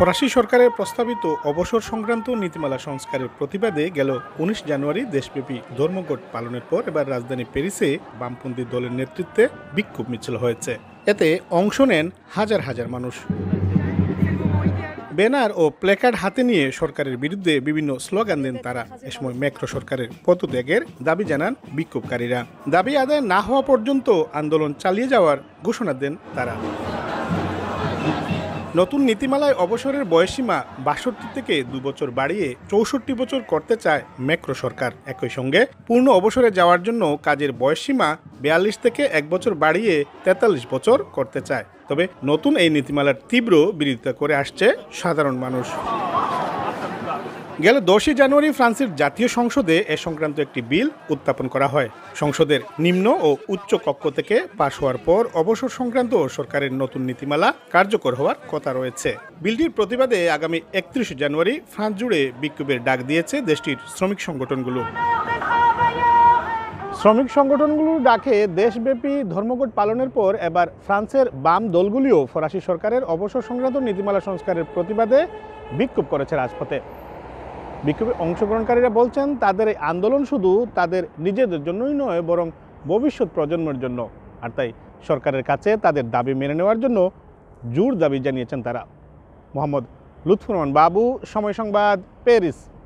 ফরাসি সরকারের প্রস্তাবিত অবসর সংক্রান্ত নীতিমালা সংস্কারের প্রতিবাদে গেল উনিশ জানুয়ারি দেশব্যাপী ধর্মঘট পালনের পর এবার রাজধানী প্যারিসে বামপন্থী দলের নেতৃত্বে বিক্ষোভ মিছিল হয়েছে এতে অংশ নেন হাজার হাজার মানুষ ব্যানার ও প্ল্যাকার্ড হাতে নিয়ে সরকারের বিরুদ্ধে বিভিন্ন স্লোগান দেন তারা এ সময় ম্যাক্রো সরকারের পদত্যাগের দাবি জানান বিক্ষোভকারীরা দাবি আদায় না হওয়া পর্যন্ত আন্দোলন চালিয়ে যাওয়ার ঘোষণা দেন তারা নতুন নীতিমালায় অবসরের বয়সীমা বাষট্টি থেকে দু বছর বাড়িয়ে চৌষট্টি বছর করতে চায় ম্যাক্রো সরকার একই সঙ্গে পূর্ণ অবসরে যাওয়ার জন্য কাজের বয়সীমা বিয়াল্লিশ থেকে এক বছর বাড়িয়ে তেতাল্লিশ বছর করতে চায় তবে নতুন এই নীতিমালার তীব্র বিরোধিতা করে আসছে সাধারণ মানুষ গেল দশই জানুয়ারি ফ্রান্সের জাতীয় সংসদে এ সংক্রান্ত একটি বিল উত্থাপন করা হয় সংসদের নিম্ন ও উচ্চ কক্ষ থেকে পাশ হওয়ার পর অবসর সংক্রান্ত সরকারের নতুন নীতিমালা কার্যকর হওয়ার কথা রয়েছে বিলটির প্রতিবাদে আগামী একত্রিশে জানুয়ারি ফ্রান্স জুড়ে বিক্ষোভের ডাক দিয়েছে দেশটির শ্রমিক সংগঠনগুলো শ্রমিক সংগঠনগুলোর ডাকে দেশব্যাপী ধর্মঘট পালনের পর এবার ফ্রান্সের বাম দলগুলিও ফরাসি সরকারের অবসর সংক্রান্ত নীতিমালা সংস্কারের প্রতিবাদে বিক্ষোভ করেছে রাজপথে বিক্ষোভে অংশগ্রহণকারীরা বলছেন তাদের এই আন্দোলন শুধু তাদের নিজেদের জন্যই নয় বরং ভবিষ্যৎ প্রজন্মের জন্য আর তাই সরকারের কাছে তাদের দাবি মেনে নেওয়ার জন্য জোর দাবি জানিয়েছেন তারা মোহাম্মদ লুৎফুরমান বাবু সময় সংবাদ প্যারিস